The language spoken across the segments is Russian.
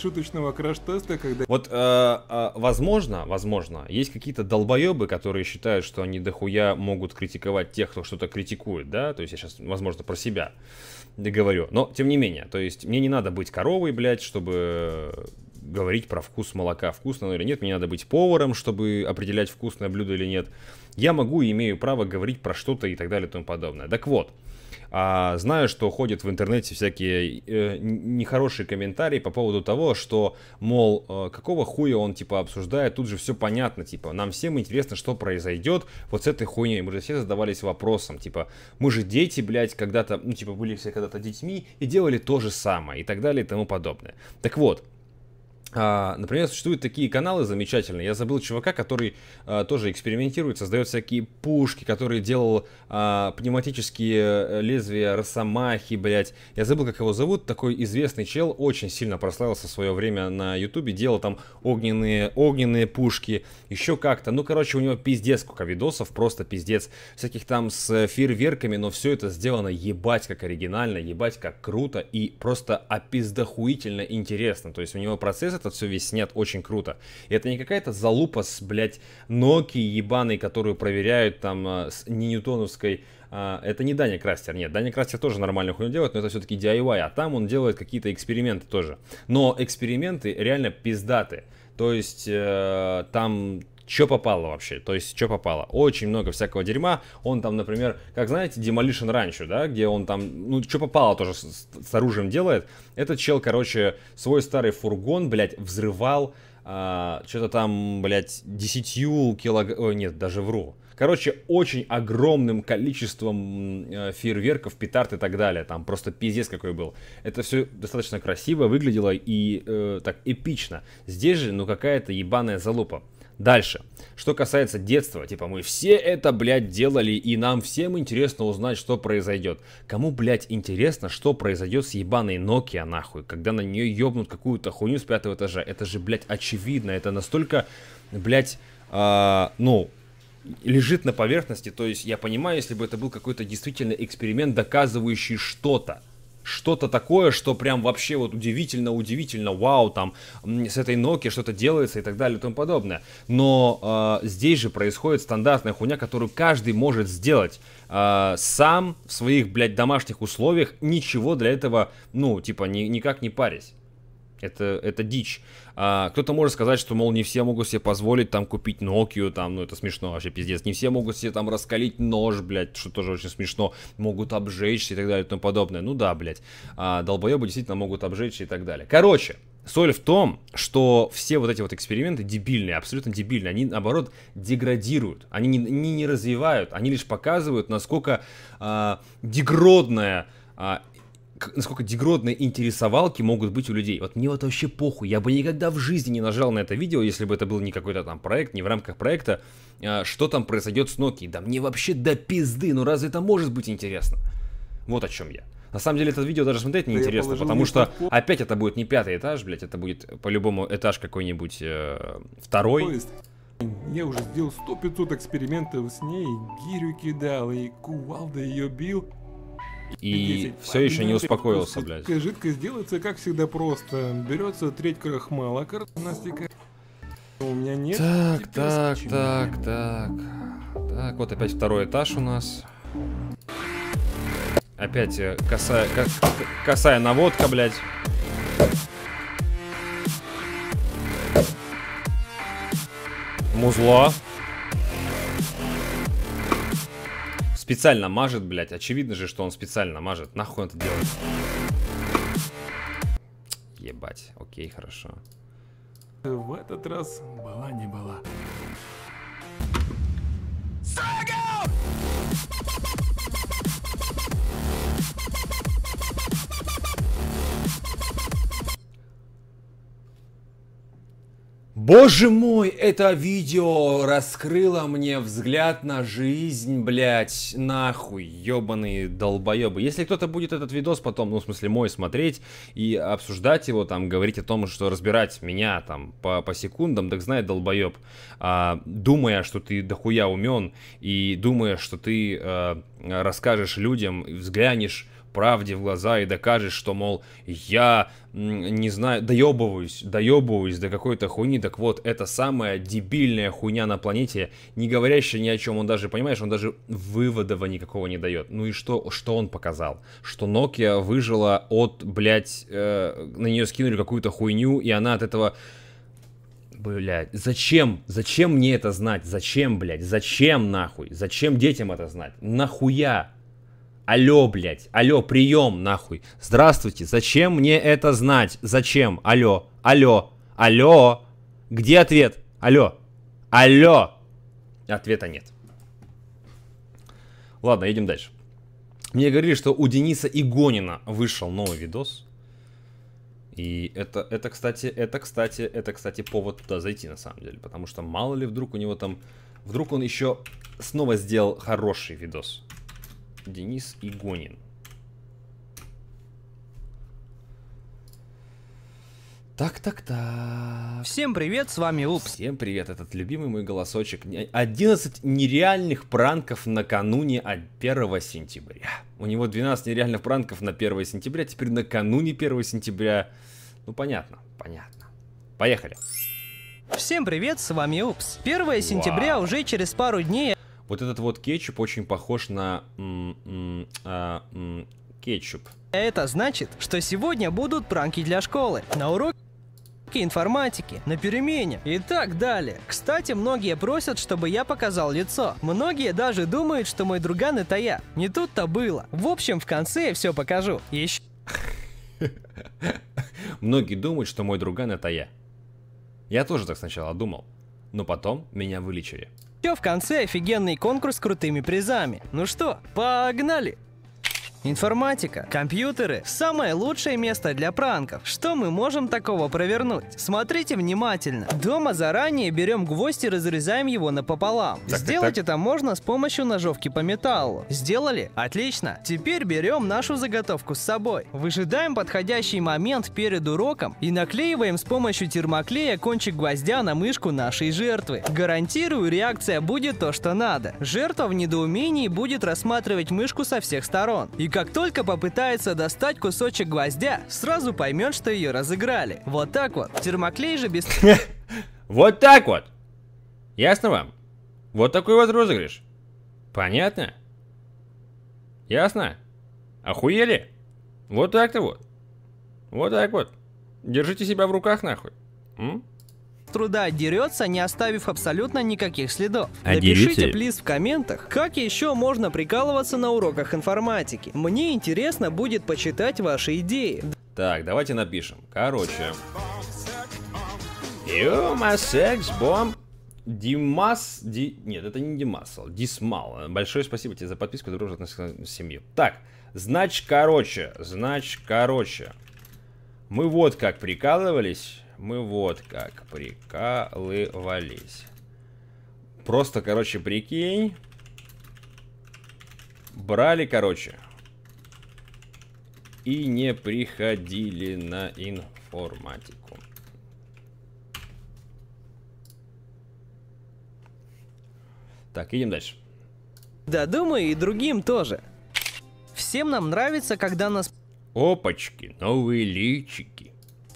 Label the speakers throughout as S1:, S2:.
S1: шуточного краш-теста, когда... Вот, э, э, возможно, возможно, есть какие-то долбоебы, которые считают, что они дохуя могут критиковать тех, кто что-то критикует, да? То есть я сейчас, возможно, про себя говорю. Но, тем не менее, то есть мне не надо быть коровой, блядь, чтобы говорить про вкус молока, вкусно оно или нет. Мне надо быть поваром, чтобы определять, вкусное блюдо или нет. Я могу и имею право говорить про что-то и так далее и тому подобное. Так вот, э, а знаю, что ходят в интернете всякие э, нехорошие комментарии по поводу того, что, мол, э, какого хуя он, типа, обсуждает, тут же все понятно, типа, нам всем интересно, что произойдет вот с этой хуйней. Мы же все задавались вопросом, типа, мы же дети, блядь, когда-то, ну, типа, были все когда-то детьми и делали то же самое и так далее и тому подобное. Так вот, а, например, существуют такие каналы замечательные. Я забыл чувака, который а, тоже экспериментирует, создает всякие пушки, который делал а, пневматические э, лезвия росомахи, блядь. Я забыл, как его зовут. Такой известный чел, очень сильно прославился в свое время на ютубе. Делал там огненные, огненные пушки, еще как-то. Ну, короче, у него пиздец сколько видосов, просто пиздец. Всяких там с фейерверками, но все это сделано ебать как оригинально, ебать как круто и просто опиздохуительно интересно. То есть у него процесс это это все виснет очень круто. И это не какая-то залупа с, блядь, Nokia ебаной, которую проверяют там а, с не ньютоновской а, это не Даня Крастер, нет, Даня Крастер тоже нормально хуйню делает, но это все-таки DIY, а там он делает какие-то эксперименты тоже. Но эксперименты реально пиздаты. То есть э, там что попало вообще? То есть, что попало? Очень много всякого дерьма. Он там, например, как знаете, Demolition раньше, да, где он там, ну, что попало тоже с, с оружием делает. Этот чел, короче, свой старый фургон, блядь, взрывал а, что-то там, блядь, 10 килограмм... Ой, нет, даже вру. Короче, очень огромным количеством э, фейерверков, петард и так далее. Там просто пиздец какой был. Это все достаточно красиво выглядело и э, так эпично. Здесь же, ну, какая-то ебаная залупа. Дальше. Что касается детства, типа мы все это, блядь, делали, и нам всем интересно узнать, что произойдет. Кому, блядь, интересно, что произойдет с ебаной Nokia, нахуй, когда на нее ебнут какую-то хуйню с пятого этажа? Это же, блядь, очевидно, это настолько, блядь, э, ну, лежит на поверхности. То есть я понимаю, если бы это был какой-то действительно эксперимент, доказывающий что-то что-то такое, что прям вообще вот удивительно-удивительно, вау, там с этой Nokia что-то делается и так далее и тому подобное. Но э, здесь же происходит стандартная хуйня, которую каждый может сделать э, сам в своих, блядь, домашних условиях, ничего для этого, ну, типа, ни, никак не парясь. Это, это дичь. А, кто-то может сказать, что, мол, не все могут себе позволить там купить Nokia, там, ну это смешно вообще, пиздец. Не все могут себе там раскалить нож, блядь, что тоже очень смешно. Могут обжечься и так далее и тому подобное. Ну да, блядь. А, долбоебы действительно могут обжечься и так далее. Короче, соль в том, что все вот эти вот эксперименты дебильные, абсолютно дебильные. Они, наоборот, деградируют. Они не, не, не развивают, они лишь показывают, насколько а, дегродная а, насколько дегродные интересовалки могут быть у людей. Вот мне вот вообще похуй, я бы никогда в жизни не нажал на это видео, если бы это был не какой-то там проект, не в рамках проекта, а, что там произойдет с Nokia. Да мне вообще до пизды, ну разве это может быть интересно? Вот о чем я. На самом деле это видео даже смотреть неинтересно, да потому что подпол... опять это будет не пятый этаж, блядь, это будет по-любому этаж какой-нибудь э, второй. Поезд. Я уже сделал сто пятьсот экспериментов с ней, гирю кидал, и кувалда ее бил.
S2: И все еще не успокоился, блядь.
S1: Жидкость делается, как всегда, просто. Берется треть крахмала, она У меня нет. Так, так, так, так. Так, вот опять второй этаж у нас. Опять э, косая, косая наводка, блядь. Музло. Специально мажет, блядь. Очевидно же, что он специально мажет. Нахуй он это делает? Ебать. Окей, хорошо. В этот раз была не была.
S2: Сага!
S1: Боже мой, это видео раскрыло мне взгляд на жизнь, блять, нахуй, ёбаные долбоёбы. Если кто-то будет этот видос потом, ну, в смысле мой, смотреть и обсуждать его, там, говорить о том, что разбирать меня, там, по, по секундам, так знает долбоеб, а, думая, что ты дохуя умен и думая, что ты а, расскажешь людям, взглянешь правде в глаза и докажешь, что, мол, я, не знаю, доебываюсь, доебываюсь до какой-то хуйни, так вот, это самая дебильная хуйня на планете, не говорящая ни о чем, он даже, понимаешь, он даже вывода никакого не дает. Ну и что, что он показал? Что Nokia выжила от, блядь, э, на нее скинули какую-то хуйню, и она от этого... блять? зачем? Зачем мне это знать? Зачем, блять? Зачем нахуй? Зачем детям это знать? Нахуя? Алло, блядь, алло, прием, нахуй. Здравствуйте, зачем мне это знать? Зачем? Алло, алло, алло. Где ответ? Алло, алло. Ответа нет. Ладно, едем дальше. Мне говорили, что у Дениса Игонина вышел новый видос. И это, это, кстати, это, кстати, это, кстати, повод туда зайти, на самом деле. Потому что мало ли вдруг у него там... Вдруг он еще снова сделал хороший видос. Денис Игонин. Так, так, так.
S2: Всем привет, с вами Упс. Всем привет, этот любимый мой голосочек.
S1: 11 нереальных пранков накануне 1 сентября. У него 12 нереальных пранков на 1 сентября, теперь накануне 1 сентября. Ну понятно, понятно. Поехали. Всем привет, с вами Упс. 1 сентября Вау. уже через пару дней вот этот вот кетчуп очень похож на а,
S2: кетчуп. Это значит, что сегодня будут пранки для школы. На уроке информатики, на перемене и так далее. Кстати, многие просят, чтобы я показал лицо. Многие даже думают, что мой друган это я. Не тут-то было. В общем, в конце я все покажу. Еще...
S1: Многие думают, что мой друган это я. Я тоже так сначала думал, но потом меня вылечили.
S2: Еще в конце офигенный конкурс с крутыми призами. Ну что, погнали! Информатика, компьютеры – самое лучшее место для пранков. Что мы можем такого провернуть? Смотрите внимательно. Дома заранее берем гвоздь и разрезаем его напополам. Так, Сделать так, так. это можно с помощью ножовки по металлу. Сделали? Отлично. Теперь берем нашу заготовку с собой. Выжидаем подходящий момент перед уроком и наклеиваем с помощью термоклея кончик гвоздя на мышку нашей жертвы. Гарантирую, реакция будет то, что надо. Жертва в недоумении будет рассматривать мышку со всех сторон. И как только попытается достать кусочек гвоздя, сразу поймет, что ее разыграли. Вот так вот. Термоклей же без... Вот так вот. Ясно вам?
S1: Вот такой вот розыгрыш. Понятно? Ясно?
S2: Охуели? Вот так-то вот. Вот так вот. Держите себя в руках нахуй. М? труда дерется, не оставив абсолютно никаких следов. А Напишите, дерете? плиз, в комментах, как еще можно прикалываться на уроках информатики. Мне интересно будет почитать ваши идеи.
S1: Так, давайте напишем. Короче. Юма, секс, бомб. Димас... Ди... Нет, это не Димасл, а Дисмал. Большое спасибо тебе за подписку, дружат нас семью. Так, значит, короче, значит, короче. Мы вот как прикалывались. Мы вот как прикалывались. Просто, короче, прикинь. Брали, короче. И не приходили на информатику.
S2: Так, идем дальше. Да, думаю, и другим тоже. Всем нам нравится, когда нас Опачки, новые личики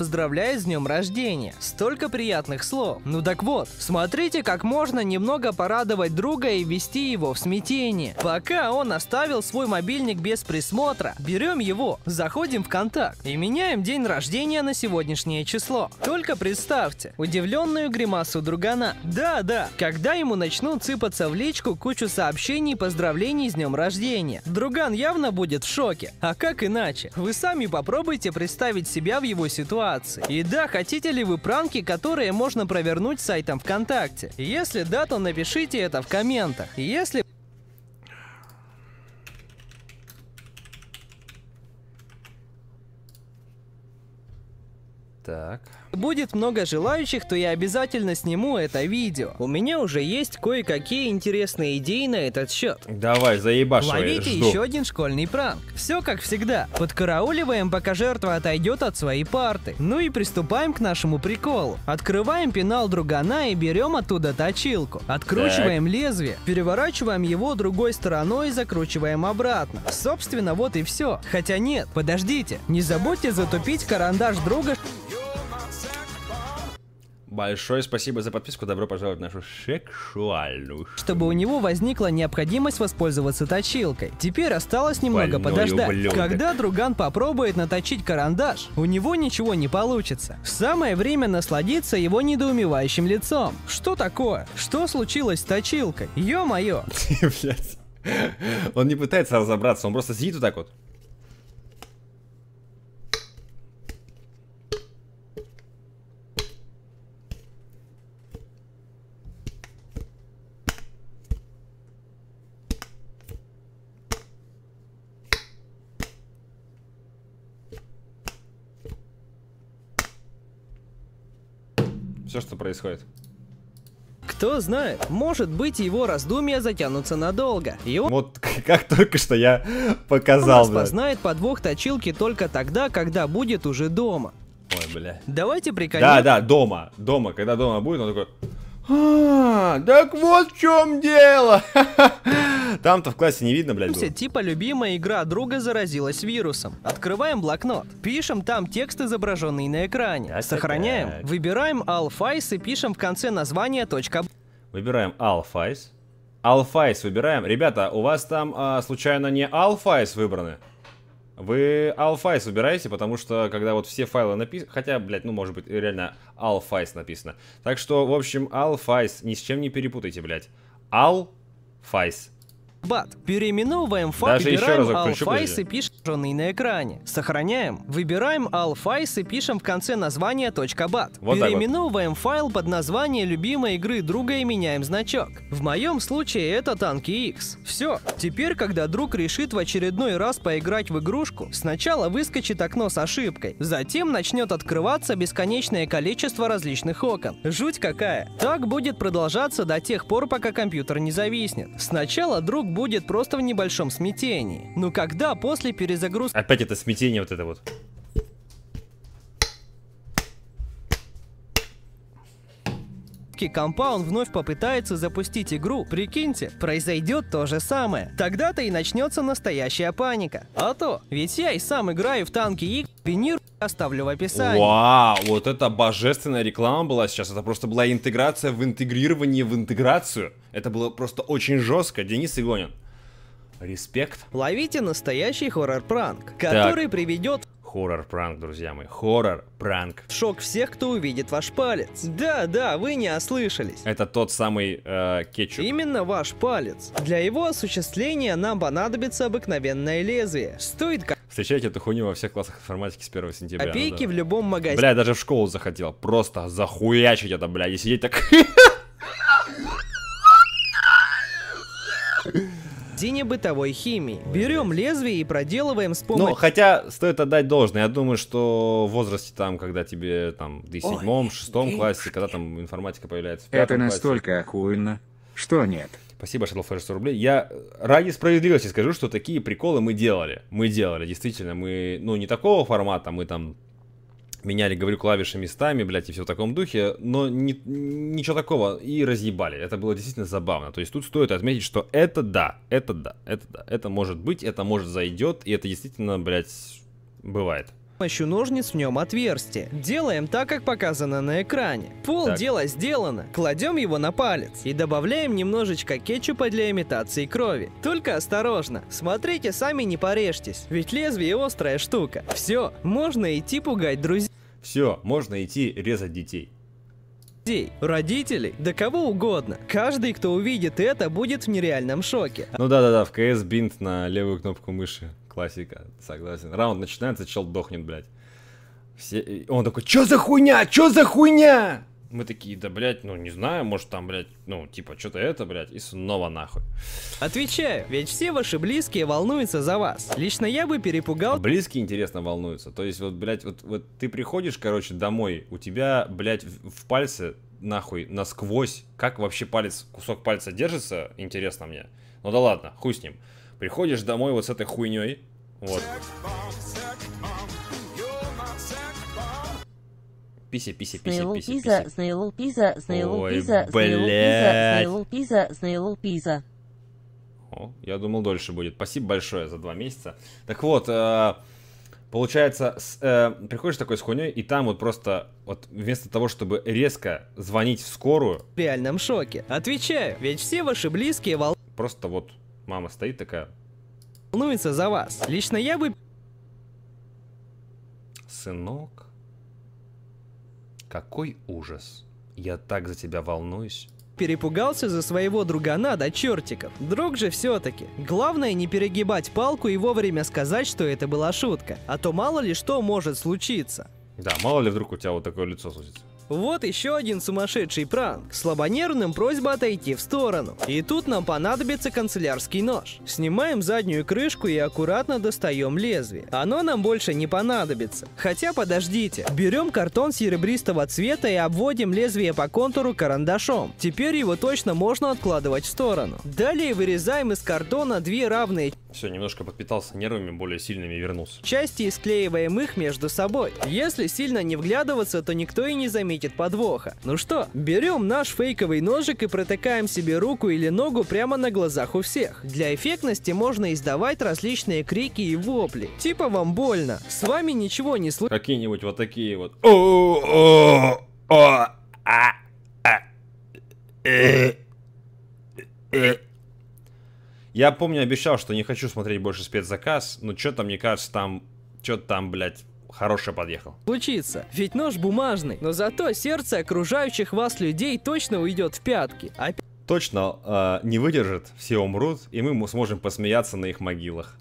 S2: поздравляю с днем рождения. Столько приятных слов. Ну так вот, смотрите, как можно немного порадовать друга и вести его в смятение. Пока он оставил свой мобильник без присмотра, берем его, заходим в контакт и меняем день рождения на сегодняшнее число. Только представьте, удивленную гримасу другана. Да-да, когда ему начнут сыпаться в личку кучу сообщений и поздравлений с днем рождения. Друган явно будет в шоке. А как иначе? Вы сами попробуйте представить себя в его ситуации ситуации. И да, хотите ли вы пранки, которые можно провернуть сайтом ВКонтакте? Если да, то напишите это в комментах. Если Так. Будет много желающих, то я обязательно сниму это видео. У меня уже есть кое-какие интересные идеи на этот счет.
S1: Давай, заебашивай, Ловите жду. еще
S2: один школьный пранк. Все как всегда. Подкарауливаем, пока жертва отойдет от своей парты. Ну и приступаем к нашему приколу. Открываем пенал другана и берем оттуда точилку. Откручиваем так. лезвие, переворачиваем его другой стороной и закручиваем обратно. Собственно, вот и все. Хотя нет, подождите. Не забудьте затупить карандаш друга...
S1: Большое спасибо за подписку, добро пожаловать в нашу сексуальную...
S2: Чтобы у него возникла необходимость воспользоваться точилкой. Теперь осталось немного Больной подождать. Ублюдок. Когда Друган попробует наточить карандаш, у него ничего не получится. Самое время насладиться его недоумевающим лицом. Что такое? Что случилось с точилкой? Ё-моё!
S1: Он не пытается разобраться, он просто сидит вот так вот.
S2: Все, что происходит. Кто знает, может быть его раздумья затянутся надолго. И он... Вот как
S1: только что я показал. Он
S2: познает подвох точилки только тогда, когда будет уже дома. Ой, бля. Давайте прикольно. Да, да,
S1: дома. Дома. Когда дома будет, он такой...
S2: А, так вот в чем дело.
S1: Там-то в классе не видно, блядь. Все
S2: типа любимая игра друга заразилась вирусом. Открываем блокнот, пишем там текст, изображенный на экране. А так, Сохраняем, так. выбираем Alphais и пишем в конце название точка. Выбираем Alphais.
S1: Alphais выбираем. Ребята, у вас там а, случайно не Alphais выбраны? Вы Alphys убираете, потому что когда вот все файлы написаны... Хотя, блядь, ну может быть реально Alphys написано. Так что, в общем, Alphys, ни с чем не перепутайте, блядь. Alphys.
S2: Бат. Переименовываем файл, Даже выбираем alfice и пишем на экране. Сохраняем. Выбираем alfice и пишем в конце названия .bat. Вот Переименовываем вот. файл под название любимой игры друга и меняем значок. В моем случае это танки X. Все. Теперь, когда друг решит в очередной раз поиграть в игрушку, сначала выскочит окно с ошибкой. Затем начнет открываться бесконечное количество различных окон. Жуть какая. Так будет продолжаться до тех пор, пока компьютер не зависнет. Сначала друг будет просто в небольшом смятении. Но когда после перезагрузки... Опять это смятение вот это вот. установки компа он вновь попытается запустить игру, прикиньте, произойдет то же самое. Тогда-то и начнется настоящая паника. А то, ведь я и сам играю в танки и пенир оставлю в описании.
S1: Вау, вот это божественная реклама была сейчас. Это просто была интеграция в интегрирование в интеграцию. Это было
S2: просто очень жестко. Денис Игонин. Респект. Ловите настоящий хоррор-пранк, который так. приведет
S1: Хоррор-пранк, друзья мои.
S2: Хоррор-пранк. Шок всех, кто увидит ваш палец. Да, да, вы не ослышались. Это тот самый э, кетчуп. Именно ваш палец. Для его осуществления нам понадобится обыкновенное лезвие. Стоит как...
S1: Встречайте эту хуйню во всех классах информатики с 1 сентября. Копейки да. в любом магазине. Бля, я даже в школу захотел.
S2: Просто захуячить это, бля, и сидеть так... проведения бытовой химии. Берем лезвие и проделываем с помощью... Ну,
S1: хотя, стоит отдать должное, я думаю, что в возрасте там, когда тебе там, в седьмом, шестом классе, когда там информатика появляется в Это настолько классе. охуенно, что нет. Спасибо, Шаттлфлэш, 100 рублей. Я ради справедливости скажу, что такие приколы мы делали. Мы делали, действительно. Мы, ну, не такого формата, мы там меняли, говорю, клавиши местами, блядь, и все в таком духе, но ни, ничего такого, и разъебали. Это было действительно забавно. То есть тут стоит отметить, что это да, это да, это да, это может быть, это может зайдет, и это действительно,
S2: блядь, бывает помощью ножниц в нем отверстие. Делаем так, как показано на экране. Пол так. дела сделано. Кладем его на палец и добавляем немножечко кетчупа для имитации крови. Только осторожно, смотрите сами не порежьтесь, ведь лезвие острая штука. Все, можно идти пугать друзей. Все, можно идти резать детей родителей, да кого угодно. Каждый, кто увидит это, будет в нереальном шоке.
S1: Ну да-да-да, в КС бинт на левую кнопку мыши. Классика, согласен. Раунд начинается, чел дохнет, блядь. Все... Он такой, что за хуйня, что за хуйня? Мы такие, да, блядь, ну не знаю, может там, блядь, ну, типа, что-то это, блядь, и снова нахуй. Отвечаю, ведь все ваши близкие волнуются за вас. Лично я бы перепугал... А близкие, интересно, волнуются. То есть, вот, блядь, вот, вот ты приходишь, короче, домой, у тебя, блядь, в, в пальце, нахуй, насквозь, как вообще палец, кусок пальца держится, интересно мне. Ну да ладно, хуй с ним. Приходишь домой вот с этой хуйней. Вот. Пися, пися, пися, пися, пися. Снейлу пиза, снейлу пиза, снейлу пиза, снейлу пиза, снейлу пиза. О, я думал, дольше будет. Спасибо большое за два месяца. Так вот, э, получается, с, э, приходишь такой с хуйней, и там вот просто, вот вместо того, чтобы резко звонить в скорую... В реальном шоке. Отвечаю, ведь все ваши
S2: близкие вол... Просто вот мама стоит такая... Волнуется за вас. Лично я бы... Сынок,
S1: какой ужас. Я так за тебя волнуюсь.
S2: Перепугался за своего другана до чертиков. Друг же все-таки. Главное не перегибать палку и вовремя сказать, что это была шутка. А то мало ли что может случиться.
S1: Да, мало ли вдруг у тебя вот такое лицо случится.
S2: Вот еще один сумасшедший пранк. Слабонервным просьба отойти в сторону. И тут нам понадобится канцелярский нож. Снимаем заднюю крышку и аккуратно достаем лезвие. Оно нам больше не понадобится. Хотя подождите. Берем картон серебристого цвета и обводим лезвие по контуру карандашом. Теперь его точно можно откладывать в сторону. Далее вырезаем из картона две равные
S1: все, немножко подпитался нервами, более сильными вернулся.
S2: Части склеиваем их между собой. Если сильно не вглядываться, то никто и не заметит подвоха. Ну что, берем наш фейковый ножик и протыкаем себе руку или ногу прямо на глазах у всех. Для эффектности можно издавать различные крики и вопли. Типа вам больно. С вами ничего не слышно. Какие-нибудь вот такие вот.
S1: о а, а, э, э, э. Я помню, обещал, что не хочу смотреть больше спецзаказ, но что-то, мне кажется, там... Что-то там, блядь, хорошее подъехал.
S2: Случится, ведь нож бумажный, но зато сердце окружающих вас людей точно уйдет в пятки. А... Точно э, не
S1: выдержит, все умрут, и мы сможем посмеяться на их могилах.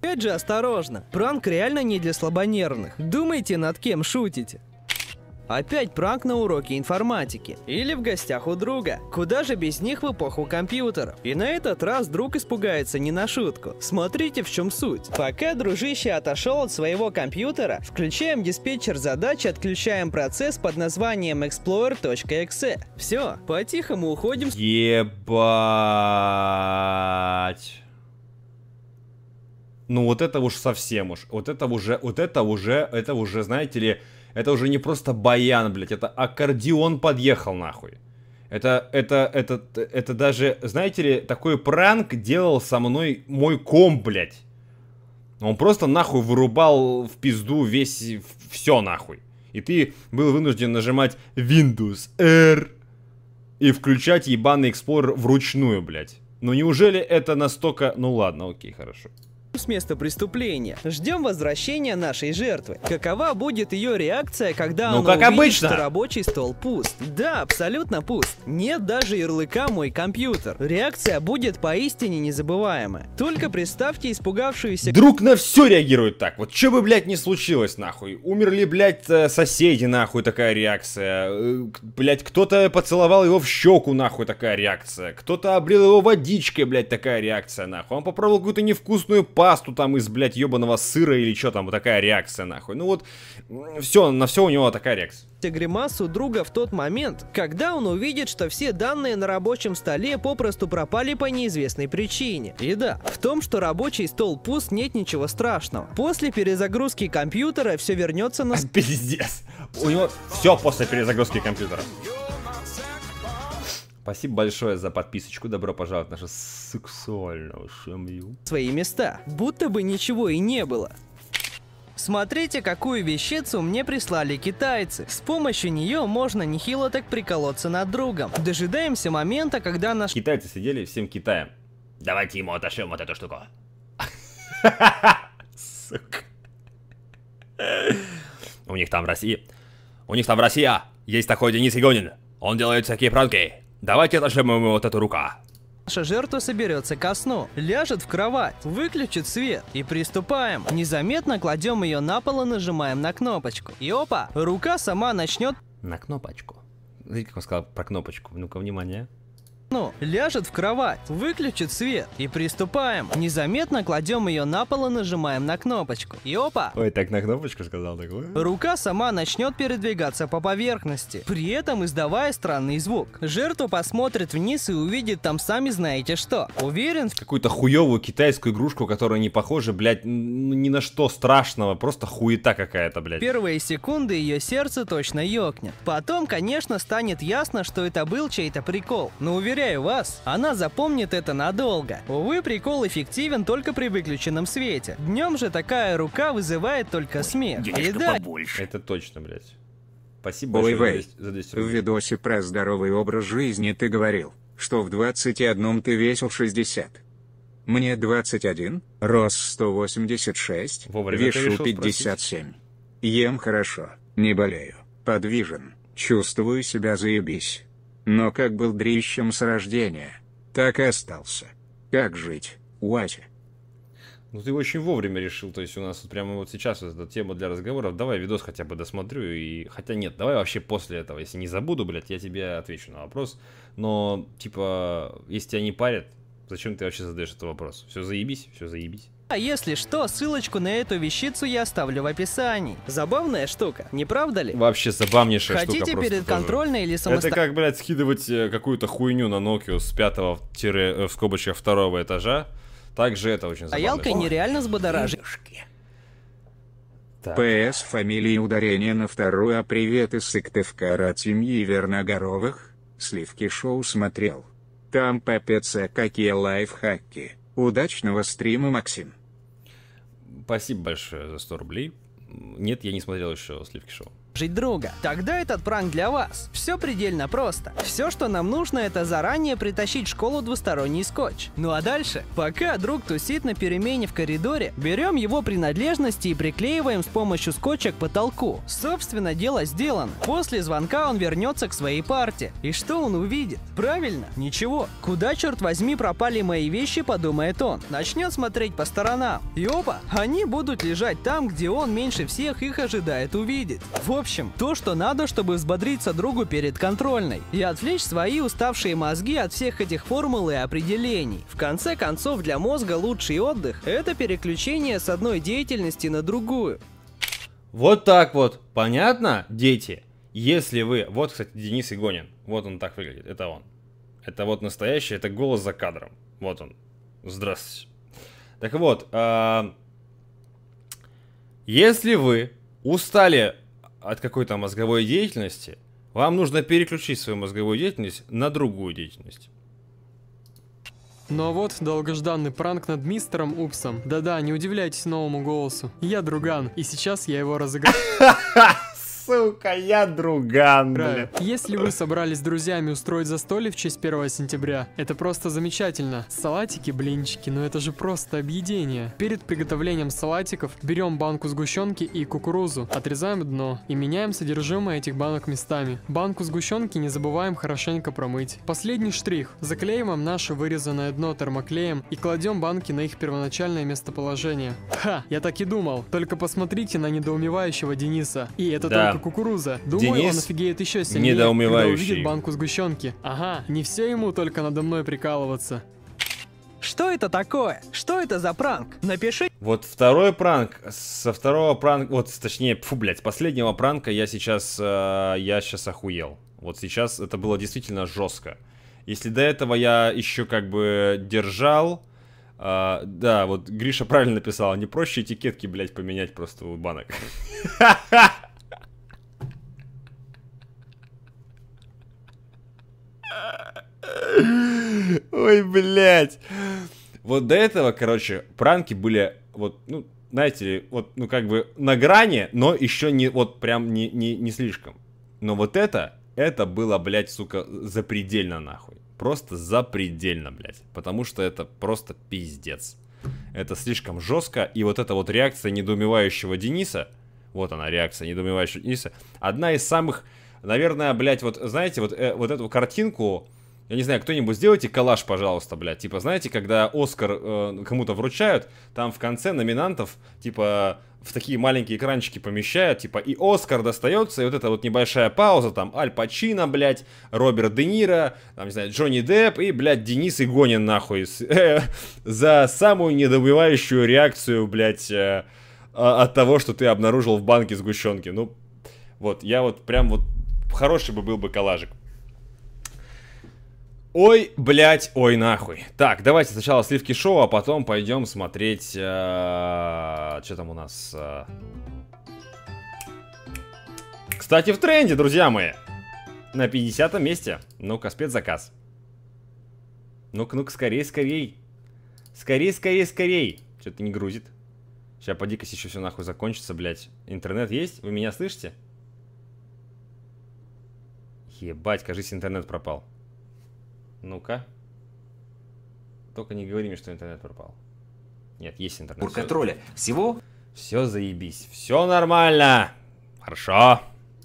S2: Опять же осторожно, пранк реально не для слабонервных. Думайте, над кем шутите. Опять пранк на уроке информатики. Или в гостях у друга. Куда же без них в эпоху компьютеров? И на этот раз друг испугается не на шутку. Смотрите в чем суть. Пока дружище отошел от своего компьютера, включаем диспетчер задач и отключаем процесс под названием explorer.exe. Все, по-тихому уходим. Ебать.
S1: Ну вот это уж совсем уж. Вот это уже, вот это уже, это уже, знаете ли, это уже не просто баян, блядь, это аккордеон подъехал, нахуй. Это, это, это, это даже, знаете ли, такой пранк делал со мной мой ком, блядь. Он просто нахуй вырубал в пизду весь, все нахуй. И ты был вынужден нажимать Windows R и включать ебаный Explorer вручную, блядь. Ну неужели это настолько... Ну ладно, окей, хорошо
S2: с места преступления. Ждем возвращения нашей жертвы. Какова будет ее реакция, когда ну, она как увидит, обычно. что рабочий стол пуст? Да, абсолютно пуст. Нет даже ярлыка «Мой компьютер». Реакция будет поистине незабываемая. Только представьте испугавшуюся...
S1: Друг на все реагирует так.
S2: Вот что бы, блядь, не
S1: случилось, нахуй. Умерли, блядь, э, соседи, нахуй, такая реакция. Э, блядь, кто-то поцеловал его в щеку, нахуй, такая реакция. Кто-то облил его водичкой, блядь, такая реакция, нахуй. Он попробовал какую-то невкусную пасту пасту там из, блядь, ебаного сыра или что там, вот такая реакция, нахуй. Ну вот, все, на все у него такая реакция.
S2: Гримасу друга в тот момент, когда он увидит, что все данные на рабочем столе попросту пропали по неизвестной причине. И да, в том, что рабочий стол пуст, нет ничего страшного. После перезагрузки компьютера все вернется на... Пиздец. У него все после перезагрузки компьютера.
S1: Спасибо большое за подписочку. Добро пожаловать в нашу сексуальную
S2: семью. Свои места. Будто бы ничего и не было. Смотрите, какую вещицу мне прислали китайцы. С помощью нее можно нехило так приколоться над другом. Дожидаемся момента, когда наш... Китайцы сидели всем Китаем. Давайте
S1: ему отошлем вот эту штуку. Сука. У них там в России... У них там в России а, есть такой Денис Игонин. Он делает всякие пранки. Давайте отожмем ему вот эту рука.
S2: Наша жертва соберется ко сну, ляжет в кровать, выключит свет и приступаем. Незаметно кладем ее на пол и нажимаем на кнопочку. И опа, рука сама начнет... На кнопочку. Знаете, как он сказал про кнопочку? Ну-ка, внимание окну, ляжет в кровать, выключит свет и приступаем. Незаметно кладем ее на пол и нажимаем на кнопочку. И опа!
S1: Ой, так на кнопочку сказал такой.
S2: Рука сама начнет передвигаться по поверхности, при этом издавая странный звук. Жертва посмотрит вниз и увидит там сами знаете что. Уверен? Какую-то
S1: хуевую китайскую игрушку, которая не похожа, блядь, ни на что страшного, просто хуета какая-то, блядь.
S2: Первые секунды ее сердце точно ёкнет. Потом, конечно, станет ясно, что это был чей-то прикол. Но уверен, Уверяю вас, она запомнит это надолго. Увы, прикол эффективен только при выключенном свете. Днем же такая рука вызывает только смех. И да... побольше.
S1: Это точно, блядь. Спасибо Ой, большое Вэй, за 200 рублей. В видосе про здоровый образ жизни ты говорил, что в 21 ты весил 60. Мне 21, рост 186, Вовремя вешу 57. Спросить. Ем хорошо, не болею, подвижен, чувствую себя заебись. Но как был дрищем с рождения, так и остался. Как жить, Уазя? Ну ты очень вовремя решил, то есть у нас вот прямо вот сейчас вот эта тема для разговоров. Давай видос хотя бы досмотрю и... Хотя нет, давай вообще после этого, если не забуду, блядь, я тебе отвечу на вопрос. Но, типа, если тебя не парят, зачем ты вообще задаешь этот вопрос? Все заебись, все заебись.
S2: А если что, ссылочку на эту вещицу я оставлю в описании. Забавная штука, не правда ли?
S1: Вообще забавнейшая Хотите штука Хотите перед контрольной или самостоятельно? Это как, блядь, скидывать э, какую-то хуйню на Nokia с пятого, э, в скобочках, второго этажа. Также это очень а забавно. А ялка нереально
S2: взбодоражит. Так.
S1: ПС фамилии ударения на вторую, а привет из Сыктывкара от семьи Верногоровых. Сливки шоу смотрел. Там попеца какие лайфхаки. Удачного стрима, Максим. Спасибо большое за 100 рублей. Нет, я не смотрел еще сливки шоу
S2: жить друга. Тогда этот пранк для вас. Все предельно просто. Все, что нам нужно, это заранее притащить в школу двусторонний скотч. Ну а дальше, пока друг тусит на перемене в коридоре, берем его принадлежности и приклеиваем с помощью скотча к потолку. Собственно, дело сделано. После звонка он вернется к своей парте. И что он увидит? Правильно? Ничего. Куда, черт возьми, пропали мои вещи, подумает он. Начнет смотреть по сторонам. И опа, они будут лежать там, где он меньше всех их ожидает увидеть. В общем, общем, то, что надо, чтобы взбодриться другу перед контрольной и отвлечь свои уставшие мозги от всех этих формул и определений. В конце концов, для мозга лучший отдых – это переключение с одной деятельности на другую.
S1: Вот так вот. Понятно, дети? Если вы... Вот, кстати, Денис Игонин. Вот он так выглядит. Это он. Это вот настоящий, это голос за кадром. Вот он. Здравствуйте. Так вот, а, если вы устали от какой-то мозговой деятельности, вам нужно переключить свою мозговую деятельность на другую деятельность.
S2: Ну а вот долгожданный пранк над мистером Упсом. Да-да, не удивляйтесь новому голосу. Я друган, и сейчас я его разыграю.
S1: сука, я друган,
S2: блядь. Если вы собрались с друзьями устроить застолье в честь 1 сентября, это просто замечательно. Салатики, блинчики, ну это же просто объедение. Перед приготовлением салатиков берем банку сгущенки и кукурузу, отрезаем дно и меняем содержимое этих банок местами. Банку сгущенки не забываем хорошенько промыть. Последний штрих. Заклеиваем наше вырезанное дно термоклеем и кладем банки на их первоначальное местоположение. Ха, я так и думал. Только посмотрите на недоумевающего Дениса. И это да, Банка кукуруза. Думаю, Денис он офигеет еще сильнее, недоумевающий. когда увидит банку сгущенки. Ага, не все ему только надо мной прикалываться. Что это такое? Что это за пранк? Напиши.
S1: Вот второй пранк, со второго пранка, вот точнее, фу, блядь, с последнего пранка я сейчас, э, я сейчас охуел. Вот сейчас это было действительно жестко. Если до этого я еще как бы держал, а, да, вот Гриша правильно написал, а не проще этикетки, блядь, поменять просто у банок. Ой, блядь. Вот до этого, короче, пранки были вот, ну, знаете вот, ну, как бы на грани, но еще не, вот, прям не, не, не слишком. Но вот это, это было, блядь, сука, запредельно, нахуй. Просто запредельно, блядь. Потому что это просто пиздец. Это слишком жестко, и вот эта вот реакция недоумевающего Дениса, вот она, реакция недоумевающего Дениса, одна из самых, наверное, блядь, вот, знаете, вот, э, вот эту картинку я не знаю, кто-нибудь сделайте коллаж, пожалуйста, блядь. Типа, знаете, когда Оскар э, кому-то вручают, там в конце номинантов, типа, в такие маленькие экранчики помещают, типа, и Оскар достается, и вот эта вот небольшая пауза, там, Аль Пачино, блядь, Роберт Де Ниро, там, не знаю, Джонни Депп и, блядь, Денис Игонин, нахуй, с, э, за самую недобивающую реакцию, блядь, э, а, от того, что ты обнаружил в банке сгущенки. Ну, вот, я вот прям вот, хороший бы был бы коллажик. Ой, блять, ой нахуй. Так, давайте сначала сливки шоу, а потом пойдем смотреть... Э, что там у нас? Э... Кстати, в тренде, друзья мои. На 50 месте. Ну-ка, спецзаказ. Ну-ка, ну-ка, скорей, скорей. Скорей, скорей, скорей. Что-то не грузит. Сейчас поди-ка еще все нахуй закончится, блять. Интернет есть? Вы меня слышите? Ебать, кажись, интернет пропал. Ну-ка. Только не говори мне, что интернет пропал. Нет, есть интернет. Бурка тролля. Всего? Все заебись. Все нормально. Хорошо.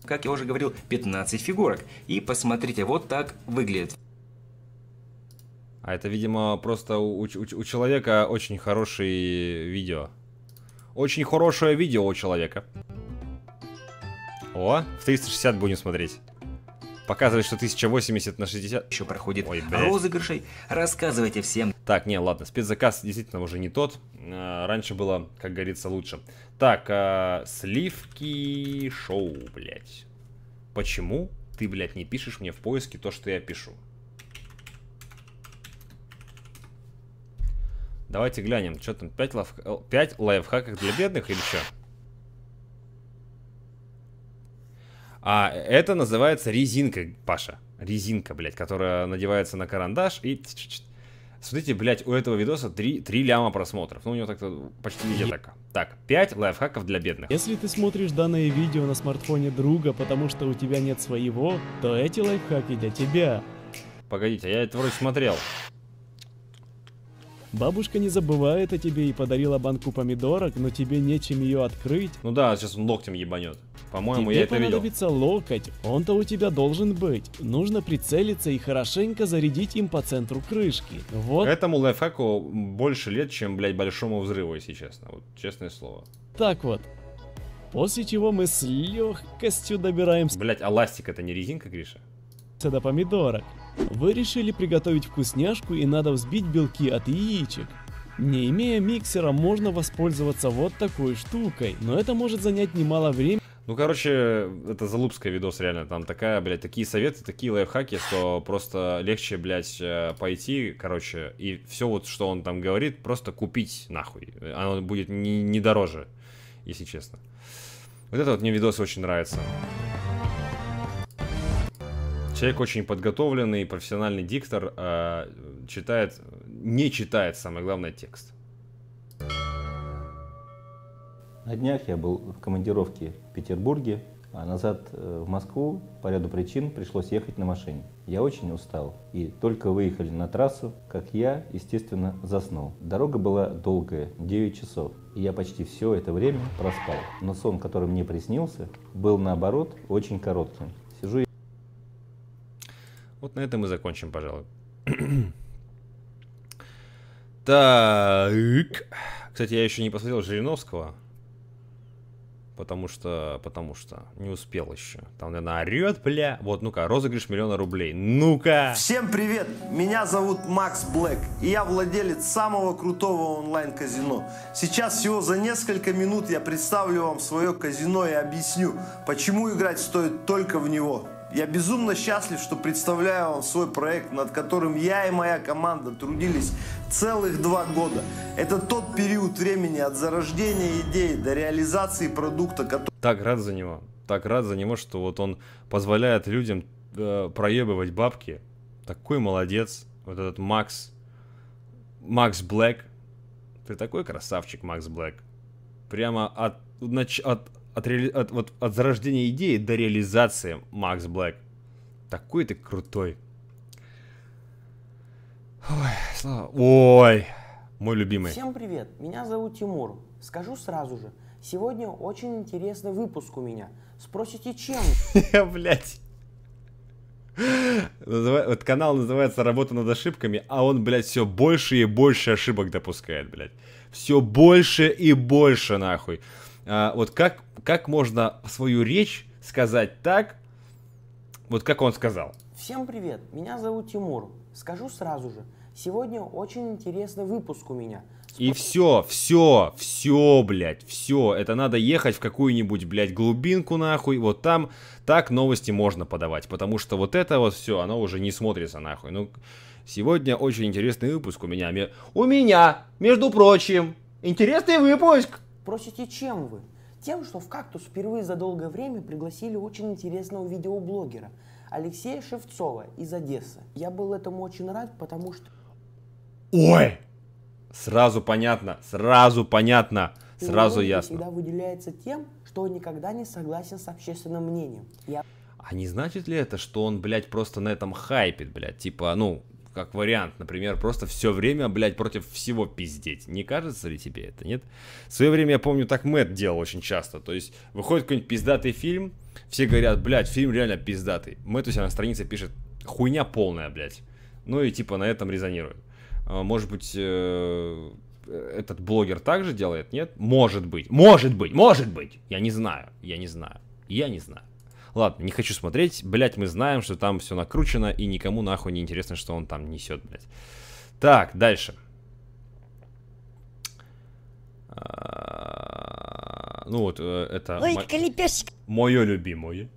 S1: Как я уже говорил, 15 фигурок. И посмотрите, вот так выглядит. А это, видимо, просто у, у, у человека очень хорошее видео. Очень хорошее видео у человека. О, в 360 будем смотреть. Показывает, что 1080 на 60 еще проходит Ой, а розыгрышей. Рассказывайте всем. Так, не, ладно, спецзаказ действительно уже не тот. Э, раньше было, как говорится, лучше. Так, э, сливки шоу, блядь. Почему ты, блядь, не пишешь мне в поиске то, что я пишу? Давайте глянем, что там, 5, лайф... 5 лайфхаков для бедных или что? А это называется резинка, Паша. Резинка, блядь, которая надевается на карандаш и... Смотрите, блядь, у этого видоса 3, 3 ляма просмотров. Ну, у него так-то почти не так. Так, 5 лайфхаков для бедных. Если
S2: ты смотришь данное видео на смартфоне друга, потому что у тебя нет своего, то эти лайфхаки для тебя. Погодите,
S1: я это вроде смотрел.
S2: Бабушка не забывает о тебе и подарила банку помидорок, но тебе нечем ее открыть. Ну да, сейчас
S1: он локтем ебанет. По-моему, я это видел. Тебе
S2: понадобится локоть, он-то у тебя должен быть. Нужно прицелиться и хорошенько зарядить им по центру крышки.
S1: Вот. Этому лайфхаку
S2: больше
S1: лет, чем, блядь, большому взрыву, если честно. Вот, честное слово.
S2: Так вот, После чего мы с легкостью добираемся... Блять, а ластик это не резинка, Гриша? до помидорок. Вы решили приготовить вкусняшку и надо взбить белки от яичек. Не имея миксера, можно воспользоваться вот такой штукой, но это может занять немало времени.
S1: Ну, короче, это залупская видос, реально. Там такая, блядь, такие советы, такие лайфхаки, что просто легче, блядь, э, пойти, короче, и все вот, что он там говорит, просто купить нахуй. Оно будет не, не дороже, если честно. Вот это вот мне видосы очень нравятся. Человек очень подготовленный, профессиональный диктор, э, читает, не читает, самое главное, текст. На днях я был в командировке в Петербурге, а назад э, в Москву по ряду причин пришлось ехать на машине. Я очень устал. И только выехали на трассу, как я, естественно, заснул. Дорога была долгая, 9 часов. И я почти все это время проспал. Но сон, который мне приснился, был наоборот очень коротким. Вот на этом и закончим, пожалуй. Так. Кстати, я еще не посмотрел Жириновского. Потому что... Потому что... Не успел еще. Там, наверное, орет, бля. Вот, ну-ка, розыгрыш миллиона рублей. Ну-ка! Всем привет! Меня зовут Макс Блэк. И я владелец самого крутого онлайн-казино. Сейчас всего за несколько минут я представлю вам свое казино и объясню, почему играть стоит только в него. Я безумно счастлив, что представляю вам свой проект, над которым я и моя команда трудились целых два года. Это тот период времени от зарождения идеи до реализации продукта, который... Так рад за него, так рад за него, что вот он позволяет людям э, проебывать бабки. Такой молодец, вот этот Макс, Макс Блэк. Ты такой красавчик, Макс Блэк. Прямо от, от, от от, реали... от, вот, от зарождения идеи до реализации Макс Блэк. Такой ты крутой. Ой, слава. Ой, мой любимый. Всем
S2: привет, меня зовут Тимур. Скажу сразу же, сегодня очень интересный выпуск у меня. Спросите, чем? Блять.
S1: Вот канал называется «Работа над ошибками», а он, блядь, все больше и больше ошибок допускает, блядь. Все больше и больше, нахуй. А, вот как как можно свою речь сказать так, вот как он сказал.
S2: Всем привет, меня зовут Тимур. Скажу сразу же, сегодня очень интересный выпуск у меня.
S1: И все, все, все, блядь, все. Это надо ехать в какую-нибудь, блядь, глубинку нахуй. Вот там так новости можно подавать, потому что вот это вот все, оно уже не смотрится нахуй. Ну, сегодня очень интересный выпуск у меня. У меня,
S2: между прочим, интересный выпуск. Просите, чем вы? Тем, что в «Кактус» впервые за долгое время пригласили очень интересного видеоблогера Алексея Шевцова из Одессы. Я был этому очень рад, потому что... Ой!
S1: Сразу понятно, сразу понятно, И сразу ясно.
S2: всегда выделяется тем, что он никогда не согласен с общественным мнением. Я...
S1: А не значит ли это, что он, блядь, просто на этом хайпит, блядь? Типа, ну, как вариант, например, просто все время, блядь, против всего пиздеть. Не кажется ли тебе это, нет? В свое время, я помню, так Мэтт делал очень часто. То есть, выходит какой-нибудь пиздатый фильм, все говорят, блядь, фильм реально пиздатый. Мэтт у себя на странице пишет, хуйня полная, блядь. Ну и типа на этом резонирует. А, может быть, э, этот блогер также делает, нет? Может быть, может быть, может быть. Я не знаю, я не знаю, я не знаю. Ладно, не хочу смотреть. Блять, мы знаем, что там все накручено, и никому нахуй не интересно, что он там несет, блядь. Так, дальше. А, ну вот, э, это... Ой, колепешечка. Мое любимое.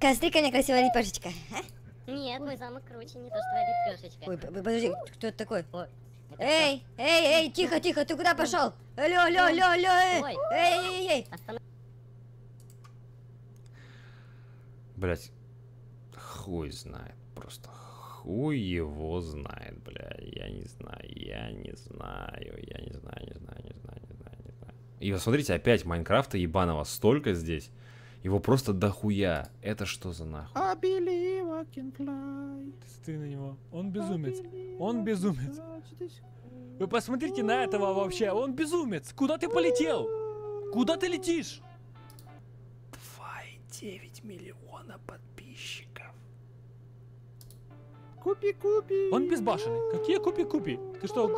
S1: Кострика мне красивая лепешечка. А? Нет, мой замок круче, не то, что твоя лепешечка. Ой,
S2: подожди, кто это такой? Эй, эй, эй, тихо, тихо, ты куда пошел? Алло, алло, алло, алло, эй, эй, эй, эй.
S1: блядь, хуй знает, просто хуй его знает, блядь, я не знаю, я не знаю, я не знаю, не знаю, не знаю, не знаю, не знаю. И вот смотрите, опять Майнкрафта ебаного столько здесь, его просто дохуя. Это что за нахуй? I believe
S2: I can fly.
S1: Ты на него. Он безумец. Он безумец. Вы посмотрите на этого вообще. Он безумец. Куда ты полетел? Куда ты летишь?
S2: 9 миллионов подписчиков. Купи-купи. Он
S1: безбашенный. Какие купи-купи? Ты что,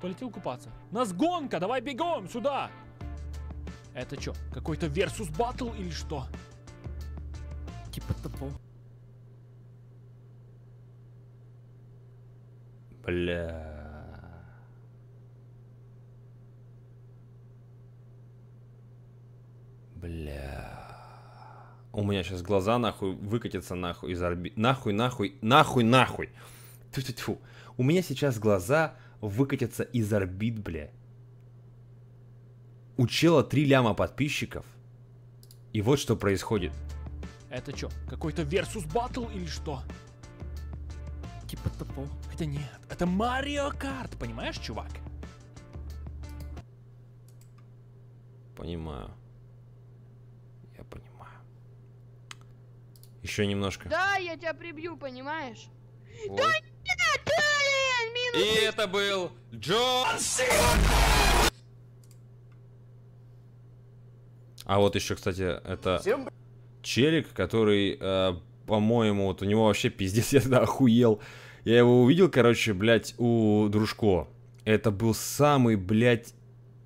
S1: полетел купаться? нас гонка, давай бегом сюда. Это что, какой-то версус батл или что? Типа того. Бля. Бля у меня сейчас глаза нахуй выкатятся нахуй из орбит. Нахуй, нахуй, нахуй, нахуй. тьфу тьфу тьфу У меня сейчас глаза выкатятся из орбит, бля. У чела 3 ляма подписчиков. И вот что происходит. Это что, какой-то versus батл или что? Типа того. Хотя нет, это Марио Карт, понимаешь, чувак? Понимаю. Еще немножко.
S2: Да, я тебя прибью, понимаешь? Вот. Да нет, блин, минус. И
S1: это был Джонс А вот еще, кстати, это Всем... Челик, который, э, по-моему, вот у него вообще пиздец, я тогда охуел. Я его увидел, короче, блядь, у дружко. Это был самый, блядь,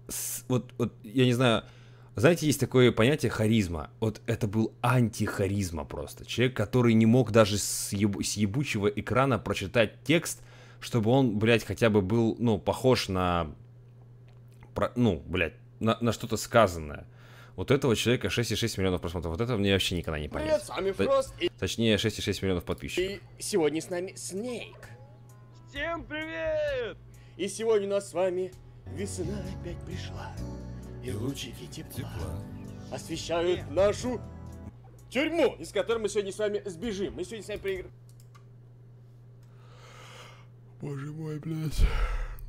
S1: с... вот, вот, я не знаю, знаете, есть такое понятие харизма. Вот это был антихаризма просто. Человек, который не мог даже с, еб... с ебучего экрана прочитать текст, чтобы он, блядь, хотя бы был, ну, похож на... Про... Ну, блядь, на, на что-то сказанное. Вот этого человека 6,6 миллионов просмотров. Вот этого мне вообще никогда не понять. Привет, с вами Фрост. И... Точнее, 6,6 миллионов подписчиков.
S2: И сегодня с нами Снейк. Всем привет!
S1: И сегодня у нас с вами весна опять пришла и лучики тепла, тепла. освещают нашу тюрьму, из которой мы сегодня с вами сбежим. Мы сегодня с вами проиграем. Боже мой, блядь.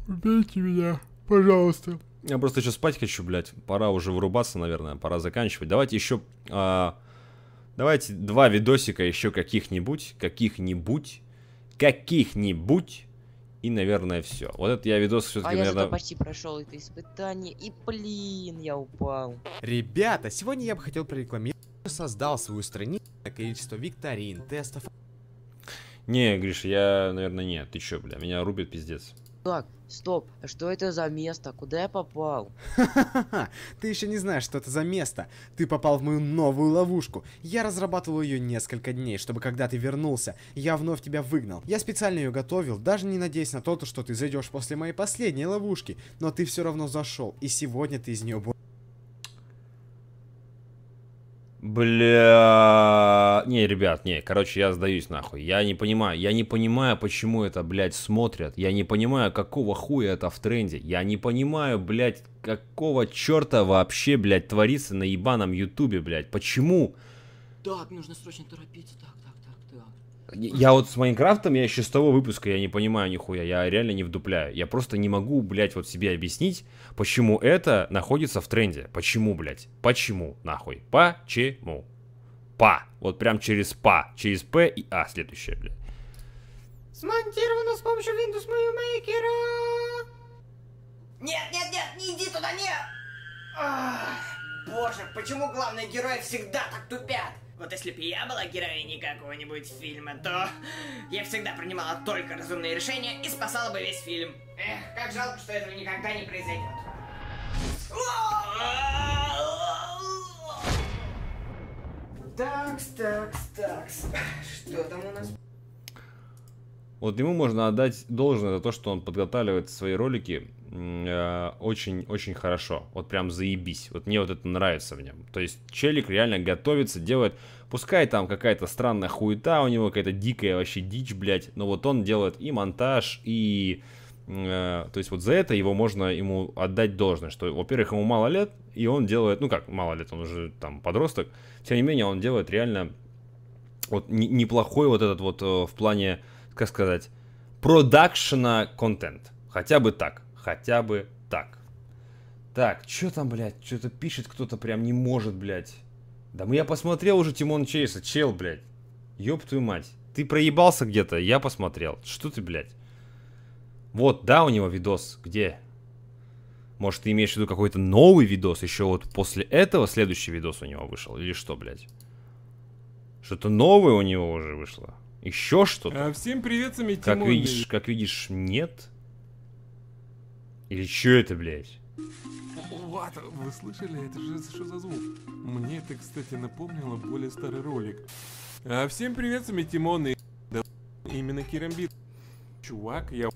S2: Убейте меня, пожалуйста.
S1: Я просто еще спать хочу, блядь. Пора уже вырубаться, наверное. Пора заканчивать. Давайте еще... А, давайте два видосика еще каких-нибудь. Каких-нибудь. Каких-нибудь и, наверное, все. Вот это я видос все-таки, а наверное... я почти
S2: прошел это испытание. И, блин, я упал.
S1: Ребята, сегодня я бы хотел прорекламировать. Создал свою страницу на количество викторин, тестов. Не, Гриша, я, наверное, нет. Ты что, бля, меня рубит пиздец.
S2: Так, стоп, а что это за место? Куда я попал? Ты еще не знаешь, что это за место. Ты попал в мою новую ловушку. Я разрабатывал ее несколько дней, чтобы когда ты вернулся, я вновь тебя выгнал. Я специально ее готовил, даже не надеясь на то, что ты зайдешь после моей последней ловушки. Но ты все равно зашел, и сегодня ты из нее больше.
S1: Бля... Не, ребят, не, короче, я сдаюсь нахуй. Я не понимаю, я не понимаю, почему это, блядь, смотрят. Я не понимаю, какого хуя это в тренде. Я не понимаю, блядь, какого черта вообще, блядь, творится на ебаном ютубе, блядь. Почему? Так, нужно срочно торопиться, так. Я вот с Майнкрафтом, я еще с того выпуска, я не понимаю нихуя, я реально не вдупляю. Я просто не могу, блядь, вот себе объяснить, почему это находится в тренде. Почему, блядь? Почему, нахуй? Почему? Па. Вот прям через па. Через П и А следующее, блядь.
S2: Смонтировано с помощью Windows Movie Maker. Нет, нет, нет, не иди туда, нет! Ах, боже, почему главные герои всегда так тупят? Вот если бы я была героиней какого-нибудь фильма, то я всегда принимала только разумные решения и спасала бы весь фильм. Эх, как жалко, что этого никогда не произойдет. Такс, такс, такс. Что там у нас?
S1: Вот ему можно отдать должное за то, что он подготавливает свои ролики очень-очень э, хорошо. Вот прям заебись. Вот мне вот это нравится в нем. То есть челик реально готовится, делает... Пускай там какая-то странная хуета у него, какая-то дикая вообще дичь, блядь. Но вот он делает и монтаж, и... Э, то есть вот за это его можно ему отдать должное, что, во-первых, ему мало лет, и он делает, ну как, мало лет, он уже там подросток, тем не менее он делает реально вот неплохой вот этот вот э, в плане, как сказать, продакшена контент, хотя бы так, Хотя бы так. Так, что там, блядь? Что-то пишет кто-то прям не может, блядь. Да мы я посмотрел уже Тимон Чейса, чел, блядь. Ёб твою мать. Ты проебался где-то, я посмотрел. Что ты, блядь? Вот, да, у него видос. Где? Может, ты имеешь в виду какой-то новый видос? Еще вот после этого следующий видос у него вышел? Или что, блядь? Что-то новое у него уже вышло? Еще что-то? А, всем привет, с Тимон. Как видишь, как видишь, нет. Или что это, блядь? What? Вы слышали? Это же что за звук? Мне это, кстати, напомнило более старый ролик. А, всем привет, с вами Тимон и... Да, именно Керамбит. Чувак, я...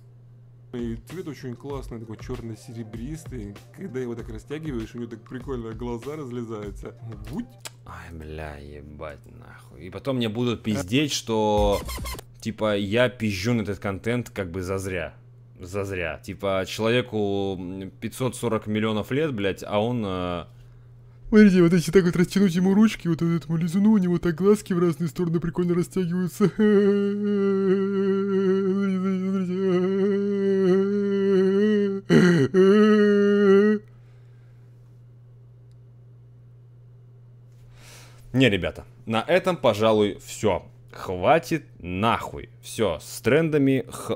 S1: И цвет очень классный, такой черно-серебристый. Когда его так растягиваешь, у него так прикольно глаза разлезаются. Будь... Ай, бля, ебать нахуй. И потом мне будут пиздеть, что... Типа, я пизжу на этот контент как бы зазря за зря Типа, человеку 540 миллионов лет, блядь, а он... Э... Смотрите, вот если так вот растянуть ему ручки, вот этому лизуну, у него так глазки в разные стороны прикольно растягиваются. Не, ребята, на этом, пожалуй, все. Хватит нахуй. Все, с трендами х...